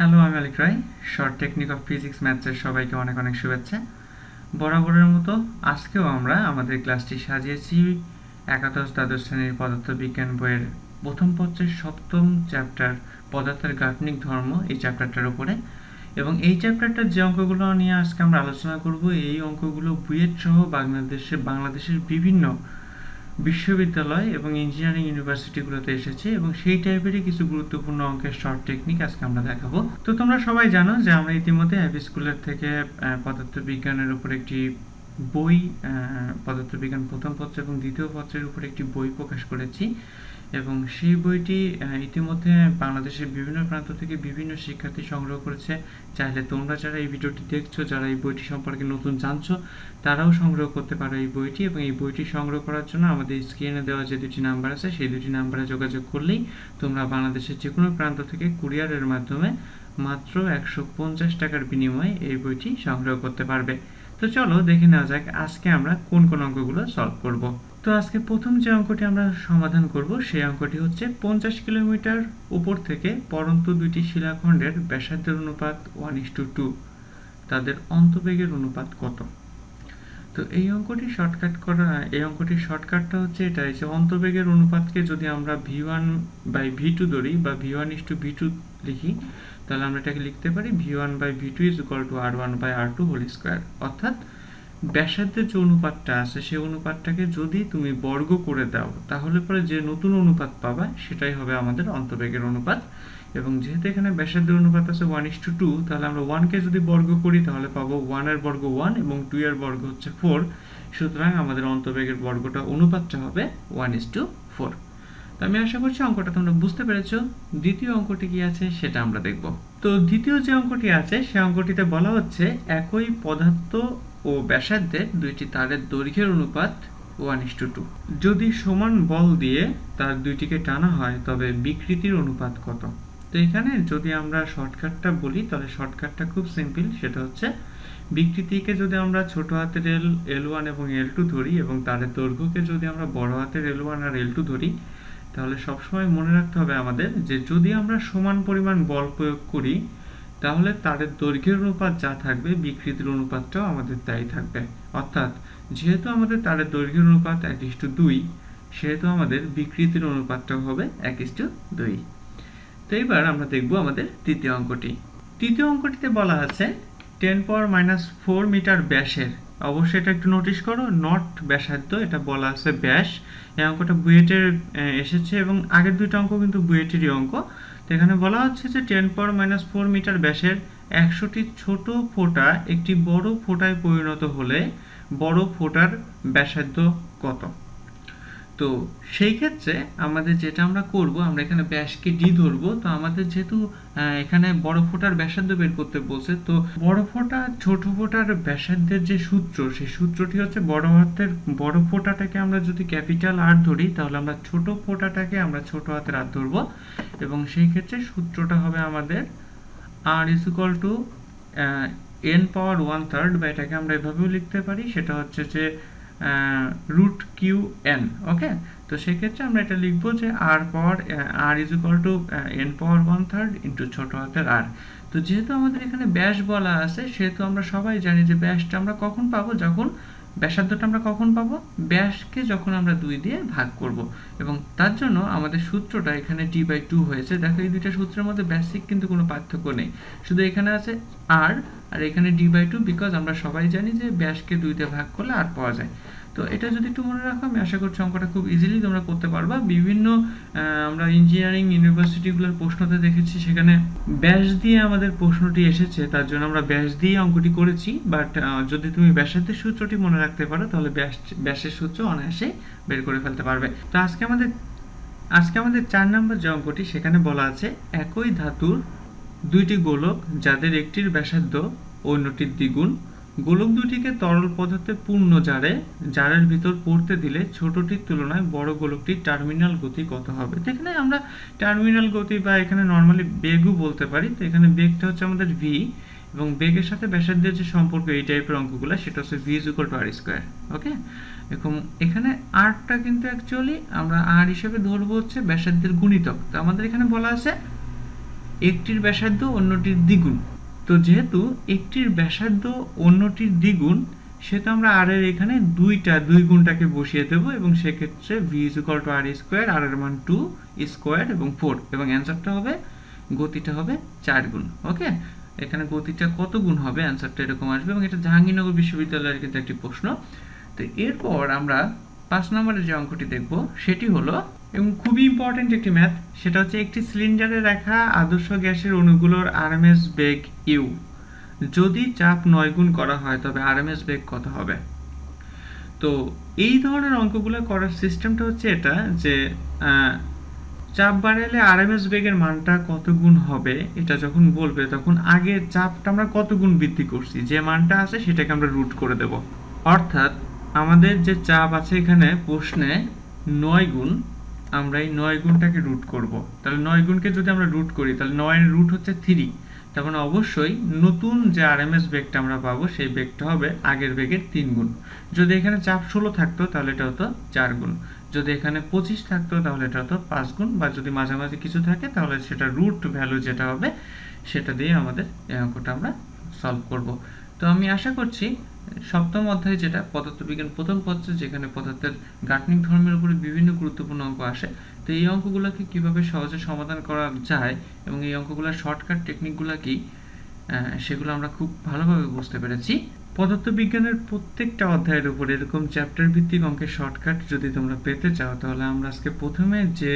Hello আমি Alik Roy short technique of physics ম্যাথসের সবাইকে অনেক অনেক শুভেচ্ছা বরাবরের মতো আজকেও আমরা আমাদের ক্লাসটি সাজিয়েছি একাদশ দ্বাদশ শ্রেণীর পদার্থবিজ্ঞান বইয়ের প্রথম পত্রের সপ্তম চ্যাপ্টার পদার্থের গাঠনিক ধর্ম এই চ্যাপ্টারটার উপরে এবং এই চ্যাপ্টারটার যে অঙ্কগুলো নিয়ে আজকে আমরা আলোচনা করব এই অঙ্কগুলো বুয়েট সহ বাংলাদেশে বাংলাদেশের বিভিন্ন বিশ্ববিদ্যালয় এবং ইঞ্জিনিয়ারিং ইউনিভার্সিটিগুলোতে এসেছে এবং সেই টাইপেরই কিছু গুরুত্বপূর্ণ অঙ্কের শর্ট টেকনিক আজকে আমরা দেখাবো তো তোমরা সবাই জানো যে আমরা ইতিমধ্যে অ্যাবি স্কুলের থেকে পদার্থবিজ্ঞানের উপর একটি বই পদার্থবিজ্ঞান প্রথম পত্র এবং দ্বিতীয় পত্রের উপর একটি বই প্রকাশ করেছি এবং সেই বইটি ইতিমধ্যে বাংলাদেশের বিভিন্ন প্রান্ত থেকে বিভিন্ন শিক্ষার্থী সংগ্রহ করেছে চাইলে তোমরা যারা এই ভিডিওটি দেখছো যারা এই বইটি সম্পর্কে নতুন জানছো তারাও সংগ্রহ করতে পারো এই বইটি এবং এই বইটি সংগ্রহ করার জন্য আমাদের স্ক্রিনে দেওয়া যে দুটি নাম্বার আছে সেই দুটি নাম্বারে যোগাযোগ করলেই তোমরা বাংলাদেশের যে কোনো প্রান্ত থেকে কুরিয়ারের মাধ্যমে মাত্র একশো পঞ্চাশ টাকার বিনিময়ে এই বইটি সংগ্রহ করতে পারবে তো চলো দেখে নেওয়া যাক আজকে আমরা কোন কোন অঙ্কগুলো সলভ করব তো আজকে প্রথম যে অঙ্কটি আমরা সমাধান করব সেই অঙ্কটি হচ্ছে পঞ্চাশ কিলোমিটার উপর থেকে পরন্ত দুইটি শিলাখণ্ডের ব্যাসার্ধের অনুপাত ওয়ান ইস টু টু তাদের অন্তবেগের অনুপাত কত তো এই অঙ্কটি শর্টকাট করা এই অঙ্কটির শর্টকাটটা হচ্ছে এটাই যে অন্তবেগের অনুপাতকে যদি আমরা V one by V two ধরি বা V one is to V two লিখি তাহলে আমরা এটাকে লিখতে পারি V one by V two is equal to R one by R two whole square অর্থাৎ ব্যাসার্ধের যে অনুপাতটা আছে সেই অনুপাতটাকে যদি তুমি বর্গ করে দাও তাহলে পরে যে নতুন অনুপাত পাবা সেটাই হবে আমাদের অন্তবেগের অনুপাত এবং যেহেতু এখানে ব্যাসার্ধের অনুপাত আছে ওয়ান ইস টু টু তাহলে আমরা ওয়ানকে যদি বর্গ করি তাহলে পাবো ওয়ানের বর্গ ওয়ান এবং টু এর বর্গ হচ্ছে ফোর সুতরাং আমাদের অন্তবেগের বর্গটা অনুপাতটা হবে ওয়ান ইস টু ফোর তো আমি আশা করছি অঙ্কটা তোমরা বুঝতে পেরেছ দ্বিতীয় অঙ্কটি কি আছে সেটা আমরা দেখব তো দ্বিতীয় যে অঙ্কটি আছে সে অঙ্কটিতে বলা হচ্ছে একই পদার্থ ও ব্যাসার্ধের দুইটি তারের দৈর্ঘ্যের অনুপাত ওয়ান ইস্টু টু টু যদি সমান বল দিয়ে তার দুইটিকে টানা হয় তবে বিকৃতির অনুপাত কত তো এখানে যদি আমরা শর্টকাটটা বলি তাহলে শর্টকাটটা খুব সিম্পল সেটা হচ্ছে বিকৃতিকে যদি আমরা ছোট হাতের এল এল ওয়ান এবং এল টু ধরি এবং তারের দৈর্ঘ্যকে যদি আমরা বড় হাতের এল ওয়ান আর এল টু ধরি তাহলে সবসময় মনে রাখতে হবে আমাদের যে যদি আমরা সমান পরিমাণ বল প্রয়োগ করি তাহলে তাদের দৈর্ঘ্যের অনুপাত যা থাকবে বিকৃতির অনুপাতটাও আমাদের তাই থাকবে অর্থাৎ যেহেতু আমাদের তারের দৈর্ঘ্যের অনুপাত এক ইস্টু দুই সেহেতু আমাদের বিকৃতির অনুপাতটাও হবে এক ইস্টু দুই তো এইবার আমরা দেখব আমাদের তৃতীয় অঙ্কটি তৃতীয় অঙ্কটিতে বলা আছে ten power minus four metre ব্যাসের অবশ্যই এটা একটু নোটিশ করো নট ব্যাসার্ধ এটা বলা আছে ব্যাস এই অঙ্কটা বুয়েটের এসেছে এবং আগের দুইটা অঙ্ক কিন্তু বুয়েটেরই অঙ্ক তো এখানে বলা হচ্ছে যে ten power minus four metre ব্যাসের একশোটি ছোট ফোঁটা একটি বড় ফোঁটায় পরিণত হলে বড় ফোঁটার ব্যাসার্ধ কত তো সেই ক্ষেত্রে আমাদের যেটা আমরা করব আমরা এখানে ব্যাসকে ডি ধরব তো আমাদের যেহেতু এখানে বড় ফোটার ব্যাসার্ধ বের করতে বলছে তো বড় ফোটা ছোট ফোটার ব্যাসার্ধের যে সূত্র সেই সূত্রটি হচ্ছে বড় হাতের বড় ফোটাটাকে আমরা যদি ক্যাপিটাল আর ধরি তাহলে আমরা ছোট ফোটাটাকে আমরা ছোট হাতের আর ধরব এবং সেই ক্ষেত্রে সূত্রটা হবে আমাদের R is equal to N power one third বা এটাকে আমরা এভাবেও লিখতে পারি সেটা হচ্ছে যে রুট কিউ এন ওকে তো সেক্ষেত্রে আমরা এটা লিখব যে R power R is equal to N power one third into ছোট হাতের আর তো যেহেতু আমাদের এখানে ব্যাস বলা আছে সেহেতু আমরা সবাই জানি যে ব্যাসটা আমরা কখন পাবো যখন ব্যাসার্ধটা আমরা কখন পাবো ব্যাসকে যখন আমরা দুই দিয়ে ভাগ করব এবং তার জন্য আমাদের সূত্রটা এখানে টি বাই টু হয়েছে দেখো এই দুইটা সূত্রের মধ্যে ব্যাসিক কিন্তু কোনো পার্থক্য নেই শুধু এখানে আছে আর আর এখানে ডি বাই টু বিকজ আমরা সবাই জানি যে ব্যাসকে দুইতে ভাগ করলে আর পাওয়া যায় তো এটা যদি একটু মনে রাখো আমি আশা করছি অঙ্কটা খুব ইজিলি তোমরা করতে পারবা বিভিন্ন আমরা ইঞ্জিনিয়ারিং ইউনিভার্সিটিগুলোর প্রশ্নতে দেখেছি সেখানে ব্যাস দিয়ে আমাদের প্রশ্নটি এসেছে তার জন্য আমরা ব্যাস দিয়ে অঙ্কটি করেছি বাট যদি তুমি ব্যাসের সূত্রটি মনে রাখতে পারো তাহলে ব্যাস ব্যাসের সূত্র অনায়াসে বের করে ফেলতে পারবে তো আজকে আমাদের আজকে আমাদের চার নম্বর যে অঙ্কটি সেখানে বলা আছে একই ধাতুর দুইটি গোলক যাদের একটির ব্যাসার্ধ অন্যটির দ্বিগুণ গোলক দুটিকে তরল পদার্থে পূর্ণ জারে জারের ভিতর পড়তে দিলে ছোটটির তুলনায় বড় গোলকটির টার্মিনাল গতি কত হবে তো এখানে আমরা টার্মিনাল গতি বা এখানে নর্মালি বেগও বলতে পারি তো এখানে বেগটা হচ্ছে আমাদের ভি এবং বেগের সাথে ব্যাসার্ধের যে সম্পর্ক এই টাইপের অঙ্কগুলো সেটা হচ্ছে V is to R square okay এরকম এখানে আরটা কিন্তু অ্যাকচুয়ালি আমরা আর হিসেবে ধরবো হচ্ছে ব্যাসার্ধের গুণিতক তো আমাদের এখানে বলা আছে একটির ব্যাসার্ধ অন্যটির দ্বিগুণ তো যেহেতু একটির ব্যাসার্ধ অন্যটির দ্বিগুণ সেহেতু আমরা আর এর এখানে দুইটা দুই গুণটাকে বসিয়ে দেব এবং সেক্ষেত্রে V is equal to R square R এর মান টু স্কোয়ার এবং ফোর এবং অ্যান্সারটা হবে গতিটা হবে চার গুণ ওকে এখানে গতিটা কত গুণ হবে অ্যান্সারটা এরকম আসবে এবং এটা জাহাঙ্গীরনগর বিশ্ববিদ্যালয়ের কিন্তু একটি প্রশ্ন তো এরপর আমরা পাঁচ নম্বরের যে অঙ্কটি দেখব সেটি হলো এবং খুবই ইম্পর্টেন্ট একটি ম্যাথ সেটা হচ্ছে একটি সিলিন্ডারে রাখা আদর্শ গ্যাসের অণুগুলোর আরএমএস বেগ ইউ যদি চাপ নয় গুণ করা হয় তবে আরএমএস বেগ কত হবে তো এই ধরনের অঙ্কগুলো করার সিস্টেমটা হচ্ছে এটা যে চাপ বাড়ালে আরএমএস বেগের মানটা কত গুণ হবে এটা যখন বলবে তখন আগে চাপটা আমরা কত গুণ বৃদ্ধি করছি যে মানটা আছে সেটাকে আমরা রুট করে দেব অর্থাৎ আমাদের যে চাপ আছে এখানে প্রশ্নে নয় গুণ আমরা এই নয় গুণটাকে রুট করব। তাহলে নয় গুণকে যদি আমরা রুট করি তাহলে নয়ের রুট হচ্ছে থ্রি তখন অবশ্যই নতুন যে আরএমএস বেগটা আমরা পাবো সেই বেগটা হবে আগের বেগের তিন গুণ যদি এখানে চাপ ষোলো থাকতো তাহলে এটা হতো চার গুণ যদি এখানে পঁচিশ থাকতো তাহলে এটা হতো পাঁচ গুণ বা যদি মাঝামাঝি কিছু থাকে তাহলে সেটা রুট ভ্যালু যেটা হবে সেটা দিয়ে আমাদের অঙ্কটা আমরা সলভ করবো তো আমি আশা করছি সপ্তম অধ্যায়ে যেটা পদার্থবিজ্ঞান প্রথম পত্র যেখানে পদার্থের গাঠনিক ধর্মের উপরে বিভিন্ন গুরুত্বপূর্ণ অঙ্ক আসে তো এই অঙ্কগুলোকে কিভাবে সহজে সমাধান করা যায় এবং এই অঙ্কগুলোর শর্টকাট টেকনিকগুলো কি সেগুলো আমরা খুব ভালোভাবে বুঝতে পেরেছি পদার্থবিজ্ঞানের প্রত্যেকটা অধ্যায়ের উপর এরকম চ্যাপ্টার ভিত্তিক অঙ্কের শর্টকাট যদি তোমরা পেতে চাও তাহলে আমরা আজকে প্রথমে যে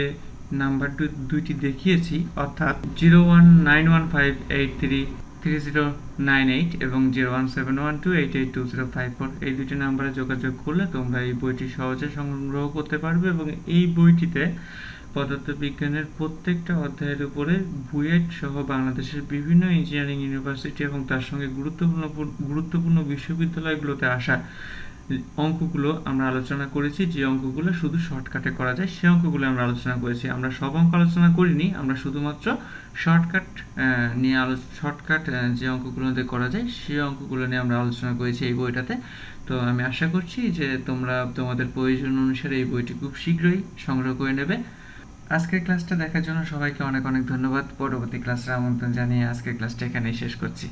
নাম্বার দুইটি দেখিয়েছি অর্থাৎ zero one nine one five eight three three zero nine eight এবং zero one seven one two eight eight two zero five four এই নাম্বারে যোগাযোগ করলে তোমরা এই বইটি সহজে সংগ্রহ করতে পারবে এবং এই বইটিতে প্রত্যেকটা অধ্যায়ের উপরে বুয়েট সহ বাংলাদেশের বিভিন্ন ইঞ্জিনিয়ারিং ইউনিভার্সিটি এবং তার সঙ্গে গুরুত্বপূর্ণ গুরুত্বপূর্ণ বিশ্ববিদ্যালয়গুলোতে আসা অঙ্কগুলো আমরা আলোচনা করেছি যে অঙ্কগুলো শুধু শর্টকাটে করা যায় সে অঙ্কগুলো আমরা আলোচনা করেছি আমরা সব অঙ্ক আলোচনা করিনি আমরা শুধুমাত্র শর্টকাট নিয়ে আলো শর্টকাট যে অঙ্কগুলোতে করা যায় সে অঙ্কগুলো নিয়ে আমরা আলোচনা করেছি এই বইটাতে তো আমি আশা করছি যে তোমরা তোমাদের প্রয়োজন অনুসারে এই বইটি খুব শীঘ্রই সংগ্রহ করে নেবে আজকের ক্লাসটা দেখার জন্য সবাইকে অনেক অনেক ধন্যবাদ পরবর্তী ক্লাসের আমন্ত্রণ জানিয়ে আজকের ক্লাসটা এখানেই শেষ করছি